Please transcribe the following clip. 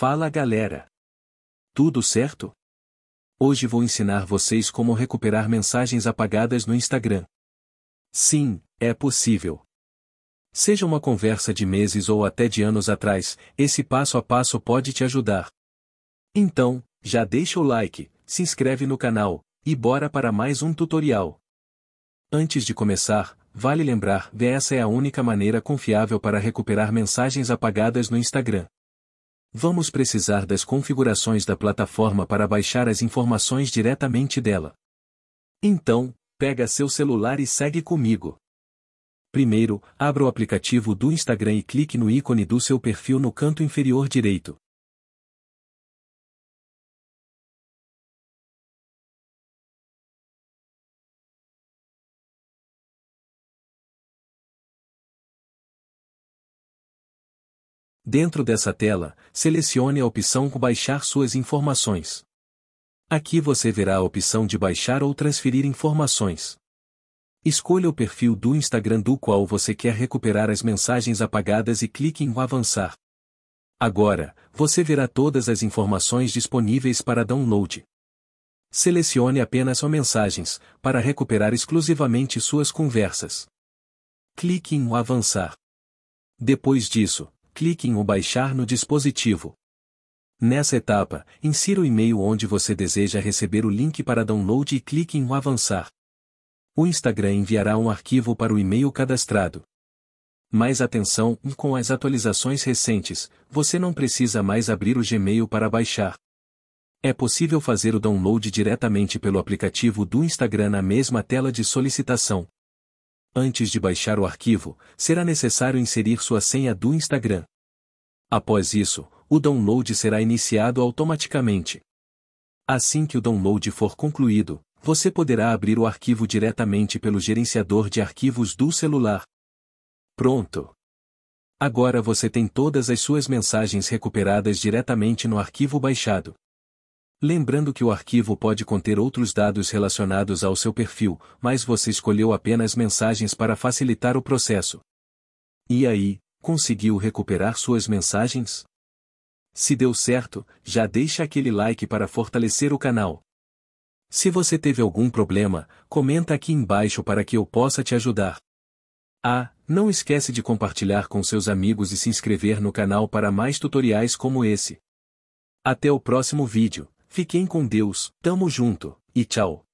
Fala galera! Tudo certo? Hoje vou ensinar vocês como recuperar mensagens apagadas no Instagram. Sim, é possível. Seja uma conversa de meses ou até de anos atrás, esse passo a passo pode te ajudar. Então, já deixa o like, se inscreve no canal, e bora para mais um tutorial. Antes de começar, vale lembrar que essa é a única maneira confiável para recuperar mensagens apagadas no Instagram. Vamos precisar das configurações da plataforma para baixar as informações diretamente dela. Então, pega seu celular e segue comigo. Primeiro, abra o aplicativo do Instagram e clique no ícone do seu perfil no canto inferior direito. Dentro dessa tela, selecione a opção Baixar suas informações. Aqui você verá a opção de baixar ou transferir informações. Escolha o perfil do Instagram do qual você quer recuperar as mensagens apagadas e clique em Avançar. Agora, você verá todas as informações disponíveis para download. Selecione apenas só mensagens, para recuperar exclusivamente suas conversas. Clique em Avançar. Depois disso, clique em o baixar no dispositivo. Nessa etapa, insira o e-mail onde você deseja receber o link para download e clique em o avançar. O Instagram enviará um arquivo para o e-mail cadastrado. Mais atenção, com as atualizações recentes, você não precisa mais abrir o Gmail para baixar. É possível fazer o download diretamente pelo aplicativo do Instagram na mesma tela de solicitação. Antes de baixar o arquivo, será necessário inserir sua senha do Instagram. Após isso, o download será iniciado automaticamente. Assim que o download for concluído, você poderá abrir o arquivo diretamente pelo gerenciador de arquivos do celular. Pronto! Agora você tem todas as suas mensagens recuperadas diretamente no arquivo baixado. Lembrando que o arquivo pode conter outros dados relacionados ao seu perfil, mas você escolheu apenas mensagens para facilitar o processo. E aí, conseguiu recuperar suas mensagens? Se deu certo, já deixa aquele like para fortalecer o canal. Se você teve algum problema, comenta aqui embaixo para que eu possa te ajudar. Ah, não esquece de compartilhar com seus amigos e se inscrever no canal para mais tutoriais como esse. Até o próximo vídeo. Fiquem com Deus, tamo junto, e tchau.